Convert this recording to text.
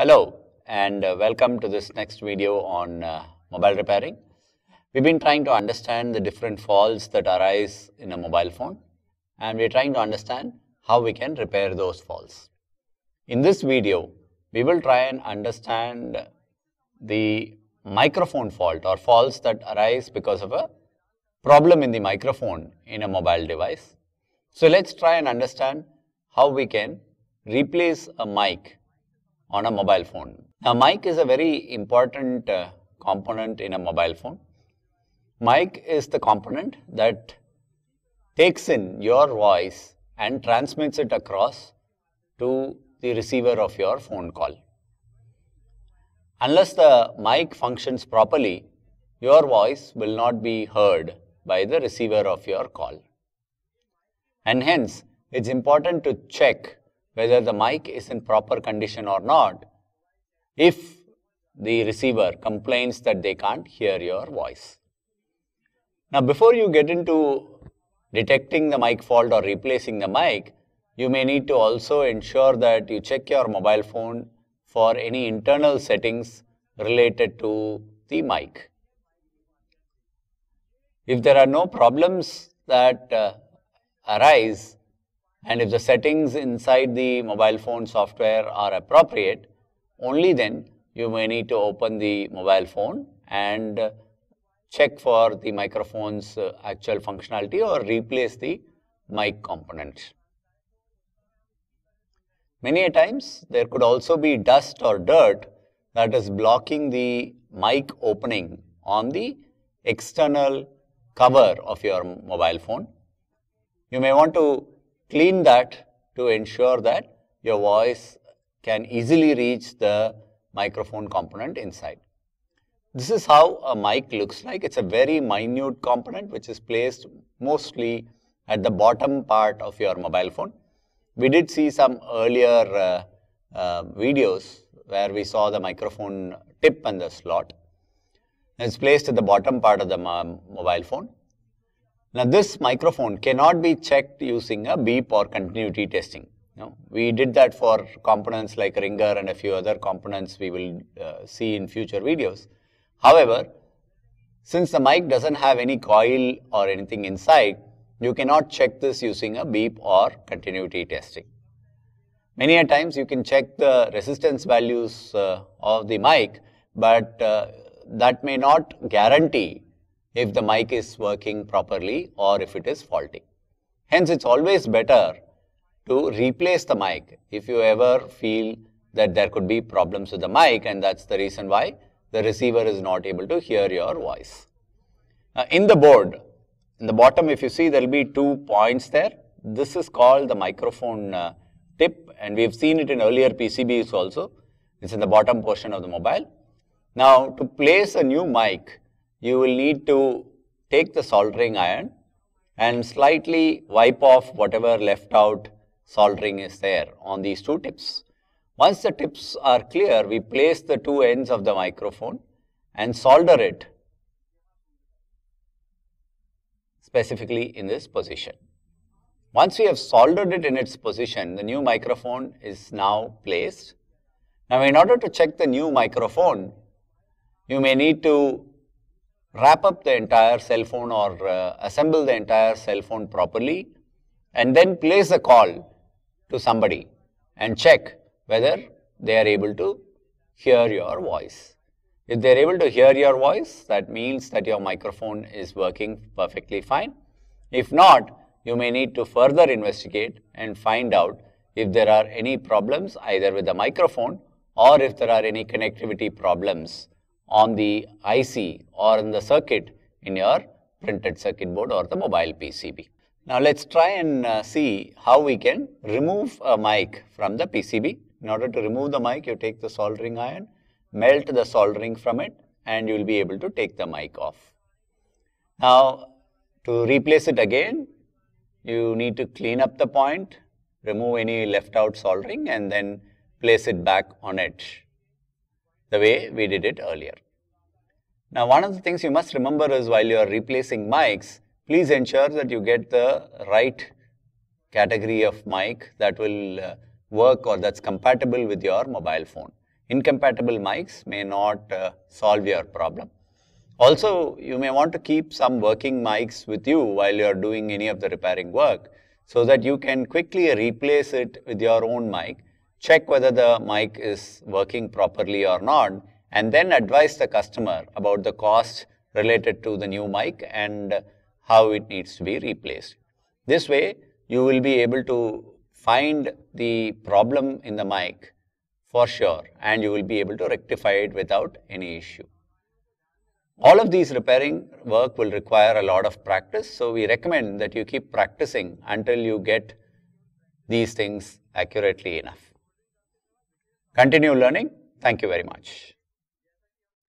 Hello and uh, welcome to this next video on uh, mobile repairing. We've been trying to understand the different faults that arise in a mobile phone and we're trying to understand how we can repair those faults. In this video, we will try and understand the microphone fault or faults that arise because of a problem in the microphone in a mobile device. So let's try and understand how we can replace a mic on a mobile phone. Now, mic is a very important uh, component in a mobile phone. Mic is the component that takes in your voice and transmits it across to the receiver of your phone call. Unless the mic functions properly, your voice will not be heard by the receiver of your call. And hence, it's important to check whether the mic is in proper condition or not if the receiver complains that they can't hear your voice. Now, before you get into detecting the mic fault or replacing the mic, you may need to also ensure that you check your mobile phone for any internal settings related to the mic. If there are no problems that uh, arise and if the settings inside the mobile phone software are appropriate, only then you may need to open the mobile phone and check for the microphone's uh, actual functionality or replace the mic component. Many a times there could also be dust or dirt that is blocking the mic opening on the external cover of your mobile phone. You may want to clean that to ensure that your voice can easily reach the microphone component inside. This is how a mic looks like. It's a very minute component which is placed mostly at the bottom part of your mobile phone. We did see some earlier uh, uh, videos where we saw the microphone tip and the slot. It's placed at the bottom part of the um, mobile phone. Now this microphone cannot be checked using a beep or continuity testing. No, we did that for components like ringer and a few other components we will uh, see in future videos. However, since the mic doesn't have any coil or anything inside, you cannot check this using a beep or continuity testing. Many a times you can check the resistance values uh, of the mic, but uh, that may not guarantee if the mic is working properly or if it is faulty. Hence, it's always better to replace the mic if you ever feel that there could be problems with the mic and that's the reason why the receiver is not able to hear your voice. Now, uh, in the board, in the bottom if you see there will be two points there. This is called the microphone uh, tip and we have seen it in earlier PCBs also. It's in the bottom portion of the mobile. Now to place a new mic, you will need to take the soldering iron and slightly wipe off whatever left out soldering is there on these two tips. Once the tips are clear, we place the two ends of the microphone and solder it specifically in this position. Once we have soldered it in its position, the new microphone is now placed. Now, in order to check the new microphone, you may need to wrap up the entire cell phone or uh, assemble the entire cell phone properly and then place a call to somebody and check whether they are able to hear your voice. If they are able to hear your voice, that means that your microphone is working perfectly fine. If not, you may need to further investigate and find out if there are any problems either with the microphone or if there are any connectivity problems on the IC or in the circuit in your printed circuit board or the mobile PCB. Now let's try and uh, see how we can remove a mic from the PCB. In order to remove the mic, you take the soldering iron, melt the soldering from it and you will be able to take the mic off. Now to replace it again, you need to clean up the point, remove any left out soldering and then place it back on it the way we did it earlier. Now, one of the things you must remember is while you are replacing mics, please ensure that you get the right category of mic that will uh, work or that's compatible with your mobile phone. Incompatible mics may not uh, solve your problem. Also, you may want to keep some working mics with you while you are doing any of the repairing work so that you can quickly replace it with your own mic check whether the mic is working properly or not, and then advise the customer about the cost related to the new mic and how it needs to be replaced. This way, you will be able to find the problem in the mic for sure and you will be able to rectify it without any issue. All of these repairing work will require a lot of practice, so we recommend that you keep practicing until you get these things accurately enough. Continue learning. Thank you very much.